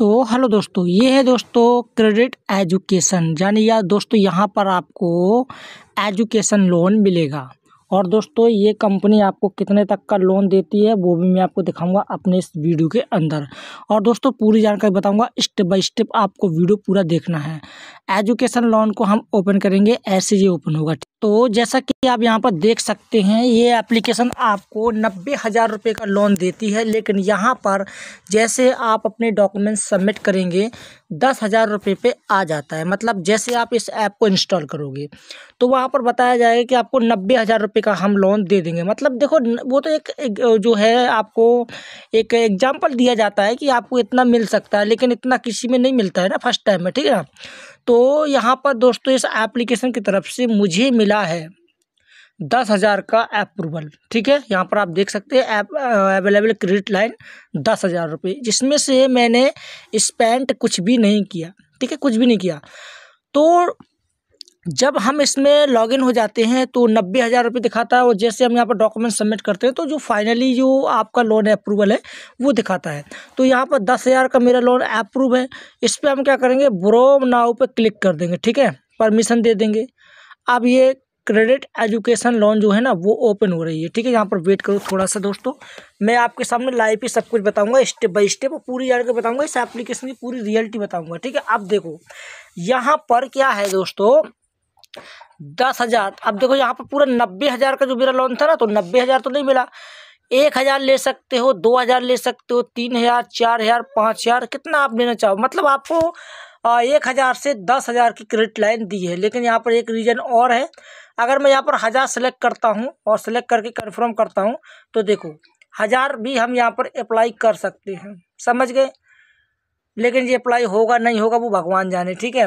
तो हेलो दोस्तों ये है दोस्तों क्रेडिट एजुकेशन यानी या दोस्तों यहाँ पर आपको एजुकेशन लोन मिलेगा और दोस्तों ये कंपनी आपको कितने तक का लोन देती है वो भी मैं आपको दिखाऊंगा अपने इस वीडियो के अंदर और दोस्तों पूरी जानकारी बताऊंगा स्टेप बाय स्टेप आपको वीडियो पूरा देखना है एजुकेशन लोन को हम ओपन करेंगे ऐसे ये ओपन होगा तो जैसा कि आप यहाँ पर देख सकते हैं ये एप्लीकेशन आपको नब्बे हज़ार रुपये का लोन देती है लेकिन यहाँ पर जैसे आप अपने डॉक्यूमेंट सबमिट करेंगे दस हज़ार रुपये पे आ जाता है मतलब जैसे आप इस ऐप को इंस्टॉल करोगे तो वहाँ पर बताया जाएगा कि आपको नब्बे हज़ार रुपये रुपये का हम लोन दे देंगे मतलब देखो वो तो एक, एक जो है आपको एक एग्जाम्पल दिया जाता है कि आपको इतना मिल सकता है लेकिन इतना किसी में नहीं मिलता है ना फर्स्ट टाइम में ठीक है ना तो यहाँ पर दोस्तों इस एप्लीकेशन की तरफ से मुझे मिला है दस हज़ार का अप्रूवल ठीक है यहाँ पर आप देख सकते हैं अवेलेबल क्रेडिट लाइन दस हज़ार रुपये जिसमें से मैंने स्पेंट कुछ भी नहीं किया ठीक है कुछ भी नहीं किया तो जब हम इसमें लॉगिन हो जाते हैं तो नब्बे हज़ार रुपये दिखाता है और जैसे हम यहाँ पर डॉक्यूमेंट सबमिट करते हैं तो जो फाइनली जो आपका लोन अप्रूवल है वो दिखाता है तो यहाँ पर दस हज़ार का मेरा लोन अप्रूव है इस पर हम क्या करेंगे ब्रोम नाव पर क्लिक कर देंगे ठीक है परमिशन दे देंगे अब ये क्रेडिट एजुकेशन लोन जो है ना वो ओपन हो रही है ठीक है यहाँ पर वेट करो थोड़ा सा दोस्तों मैं आपके सामने लाइव ही सब कुछ बताऊँगा स्टेप बाई स्टेप और पूरी जानकारी बताऊँगा इस एप्लीकेशन की पूरी रियलिटी बताऊँगा ठीक है अब देखो यहाँ पर क्या है दोस्तों दस हज़ार अब देखो यहाँ पर पूरा नब्बे हज़ार का जो मेरा लोन था ना तो नब्बे हज़ार तो नहीं मिला एक हज़ार ले सकते हो दो हज़ार ले सकते हो तीन हज़ार चार हज़ार पाँच हज़ार कितना आप लेना चाहो मतलब आपको एक हज़ार से दस हज़ार की क्रेडिट लाइन दी है लेकिन यहाँ पर एक रीज़न और है अगर मैं यहाँ पर हज़ार सेलेक्ट करता हूँ और सेलेक्ट करके कन्फर्म करता हूँ तो देखो हज़ार भी हम यहाँ पर अप्लाई कर सकते हैं समझ गए लेकिन ये अप्लाई होगा नहीं होगा वो भगवान जाने ठीक है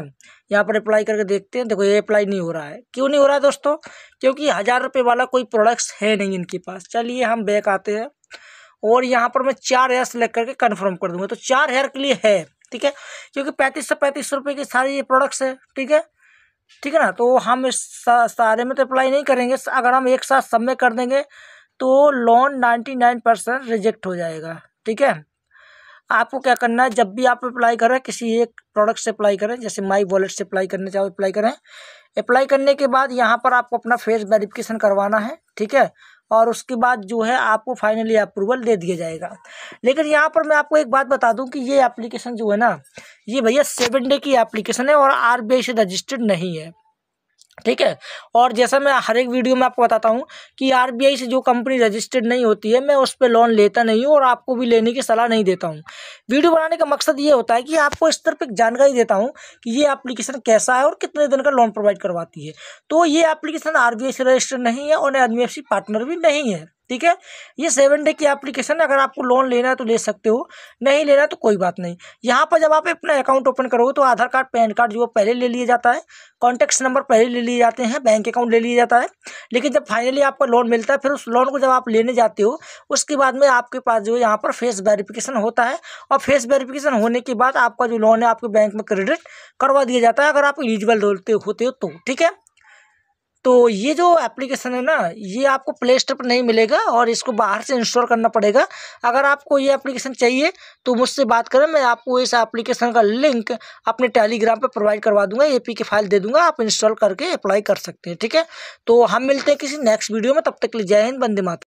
यहाँ पर अप्लाई करके देखते हैं देखो ये अप्लाई नहीं हो रहा है क्यों नहीं हो रहा है दोस्तों क्योंकि हज़ार रुपये वाला कोई प्रोडक्ट्स है नहीं इनके पास चलिए हम बैक आते हैं और यहाँ पर मैं चार हेयर सेलेक्ट करके कन्फर्म कर दूँगा तो चार हेयर के लिए है ठीक है क्योंकि पैंतीस से पैंतीस रुपये के सारे ये प्रोडक्ट्स है ठीक है ठीक है ना तो हम इस सा, सारे में तो अप्लाई नहीं करेंगे अगर हम एक साथ सब में कर देंगे तो loan ninety nine percent reject हो जाएगा ठीक है आपको क्या करना है जब भी आप अप्लाई करें किसी एक प्रोडक्ट से अप्लाई करें जैसे माई वॉलेट से अप्लाई करना चाहो अप्लाई करें अप्लाई करने के बाद यहाँ पर आपको अपना फेस वेरिफिकेशन करवाना है ठीक है और उसके बाद जो है आपको फाइनली अप्रूवल दे दिया जाएगा लेकिन यहाँ पर मैं आपको एक बात बता दूँ कि ये एप्लीकेशन जो है ना ये भैया सेवन डे की एप्लीकेशन है और आर से रजिस्टर्ड नहीं है ठीक है और जैसा मैं हर एक वीडियो में आपको बताता हूँ कि आरबीआई से जो कंपनी रजिस्टर्ड नहीं होती है मैं उस पर लोन लेता नहीं हूँ और आपको भी लेने की सलाह नहीं देता हूँ वीडियो बनाने का मकसद ये होता है कि आपको इस तरह पर जानकारी देता हूँ कि ये एप्लीकेशन कैसा है और कितने दिन का लोन प्रोवाइड करवाती है तो ये एप्लीकेशन आर से रजिस्टर्ड नहीं है और एन पार्टनर भी नहीं है ठीक है ये सेवन डे की एप्लीकेशन अगर आपको लोन लेना है तो ले सकते हो नहीं लेना है तो कोई बात नहीं यहाँ पर जब आप अपना अकाउंट ओपन करोगे तो आधार कार्ड पैन कार्ड जो पहले ले लिया जाता है कॉन्टैक्ट नंबर पहले ले लिए जाते हैं बैंक अकाउंट ले लिया जाता है लेकिन जब फाइनली आपका लोन मिलता है फिर उस लोन को जब आप लेने जाते हो उसके बाद में आपके पास जो है यहाँ पर फेस वेरिफिकेशन होता है और फेस वेरिफिकेशन होने के बाद आपका जो लोन है आपके बैंक में क्रेडिट करवा दिया जाता है अगर आप एलिजिबल होते हो तो ठीक है तो ये जो एप्लीकेशन है ना ये आपको प्ले स्टोर पर नहीं मिलेगा और इसको बाहर से इंस्टॉल करना पड़ेगा अगर आपको ये एप्लीकेशन चाहिए तो मुझसे बात करें मैं आपको इस एप्लीकेशन का लिंक अपने टेलीग्राम पर प्रोवाइड करवा दूंगा ए के फाइल दे दूंगा आप इंस्टॉल करके अप्लाई कर सकते हैं ठीक है तो हम मिलते हैं किसी नेक्स्ट वीडियो में तब तक के लिए जय हिंद बंदे माता